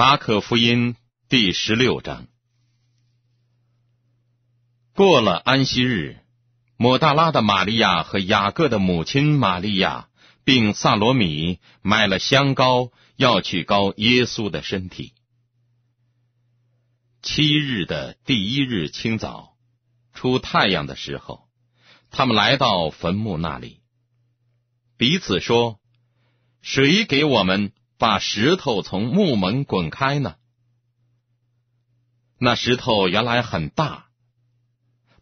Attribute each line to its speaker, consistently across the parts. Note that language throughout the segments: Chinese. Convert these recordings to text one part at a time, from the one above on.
Speaker 1: 马可福音第十六章。过了安息日，抹大拉的玛利亚和雅各的母亲玛利亚，并萨罗米买了香膏，要去膏耶稣的身体。七日的第一日清早，出太阳的时候，他们来到坟墓那里，彼此说：“谁给我们？”把石头从木门滚开呢？那石头原来很大，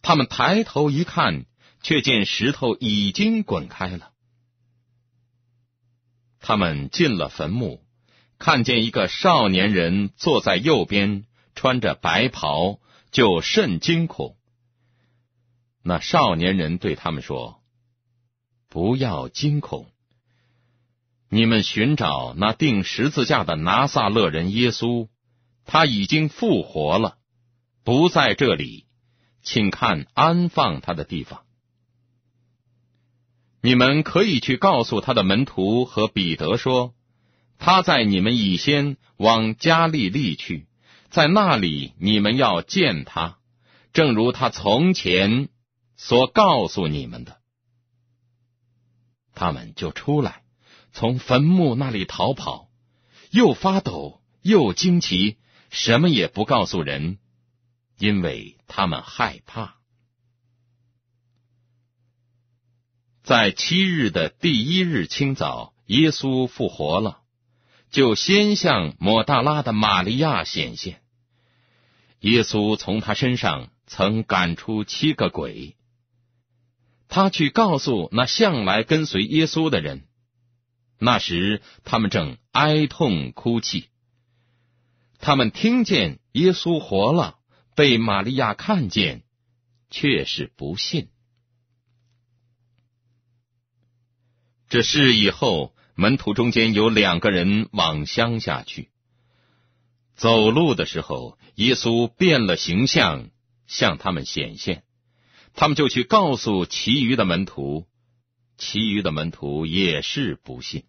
Speaker 1: 他们抬头一看，却见石头已经滚开了。他们进了坟墓，看见一个少年人坐在右边，穿着白袍，就甚惊恐。那少年人对他们说：“不要惊恐。”你们寻找那钉十字架的拿撒勒人耶稣，他已经复活了，不在这里，请看安放他的地方。你们可以去告诉他的门徒和彼得说，他在你们以先往加利利去，在那里你们要见他，正如他从前所告诉你们的。他们就出来。从坟墓那里逃跑，又发抖又惊奇，什么也不告诉人，因为他们害怕。在七日的第一日清早，耶稣复活了，就先向抹大拉的玛利亚显现。耶稣从他身上曾赶出七个鬼。他去告诉那向来跟随耶稣的人。那时，他们正哀痛哭泣。他们听见耶稣活了，被玛利亚看见，却是不信。这事以后，门徒中间有两个人往乡下去，走路的时候，耶稣变了形象向他们显现。他们就去告诉其余的门徒，其余的门徒也是不信。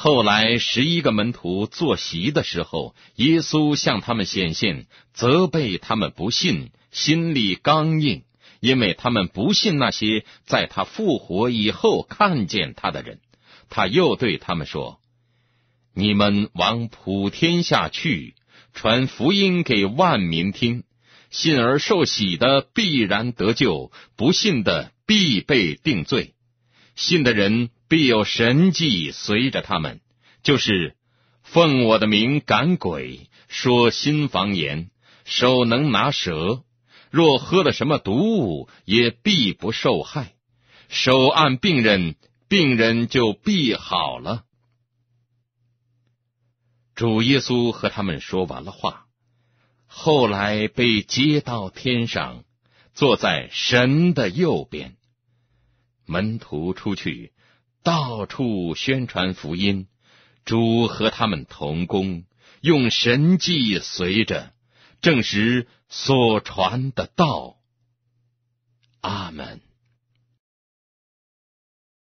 Speaker 1: 后来，十一个门徒坐席的时候，耶稣向他们显现，责备他们不信，心里刚硬，因为他们不信那些在他复活以后看见他的人。他又对他们说：“你们往普天下去，传福音给万民听。信而受喜的必然得救，不信的必被定罪。信的人。”必有神迹随着他们，就是奉我的名赶鬼，说新方言，手能拿蛇。若喝了什么毒物，也必不受害。手按病人，病人就必好了。主耶稣和他们说完了话，后来被接到天上，坐在神的右边。门徒出去。到处宣传福音，主和他们同工，用神迹随着证实所传的道。阿门。